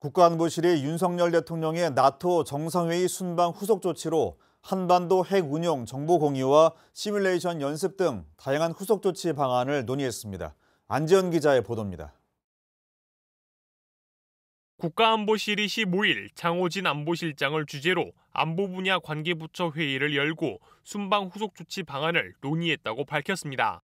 국가안보실이 윤석열 대통령의 나토 정상회의 순방 후속 조치로 한반도 핵 운용 정보 공유와 시뮬레이션 연습 등 다양한 후속 조치 방안을 논의했습니다. 안지현 기자의 보도입니다. 국가안보실이 15일 장호진 안보실장을 주재로 안보 분야 관계부처 회의를 열고 순방 후속 조치 방안을 논의했다고 밝혔습니다.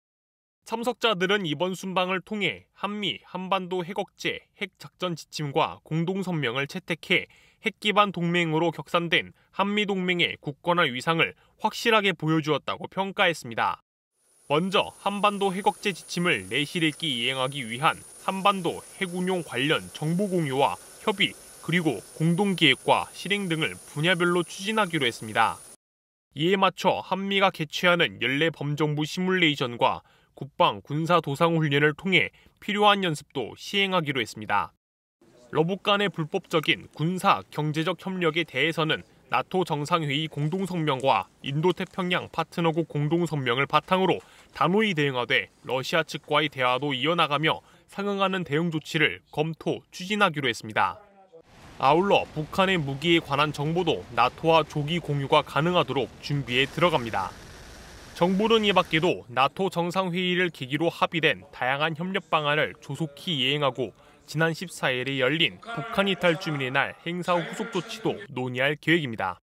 참석자들은 이번 순방을 통해 한미 한반도 핵억제 핵작전 지침과 공동선명을 채택해 핵 기반 동맹으로 격산된 한미 동맹의 국권화 위상을 확실하게 보여주었다고 평가했습니다. 먼저 한반도 핵억제 지침을 내실 읽기 이행하기 위한 한반도 핵운용 관련 정보 공유와 협의 그리고 공동기획과 실행 등을 분야별로 추진하기로 했습니다. 이에 맞춰 한미가 개최하는 연례 범정부 시뮬레이션과 국방 군사 도상 훈련을 통해 필요한 연습도 시행하기로 했습니다. 러브 간의 불법적인 군사 경제적 협력에 대해서는 나토 정상회의 공동성명과 인도태평양 파트너국 공동성명을 바탕으로 단호히 대응하되 러시아 측과의 대화도 이어나가며 상응하는 대응 조치를 검토, 추진하기로 했습니다. 아울러 북한의 무기에 관한 정보도 나토와 조기 공유가 가능하도록 준비에 들어갑니다. 정부는 이 밖에도 나토 정상회의를 계기로 합의된 다양한 협력 방안을 조속히 이행하고 지난 14일에 열린 북한 이탈 주민의 날 행사 후속 조치도 논의할 계획입니다.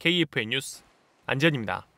KFN 뉴스 안재현입니다.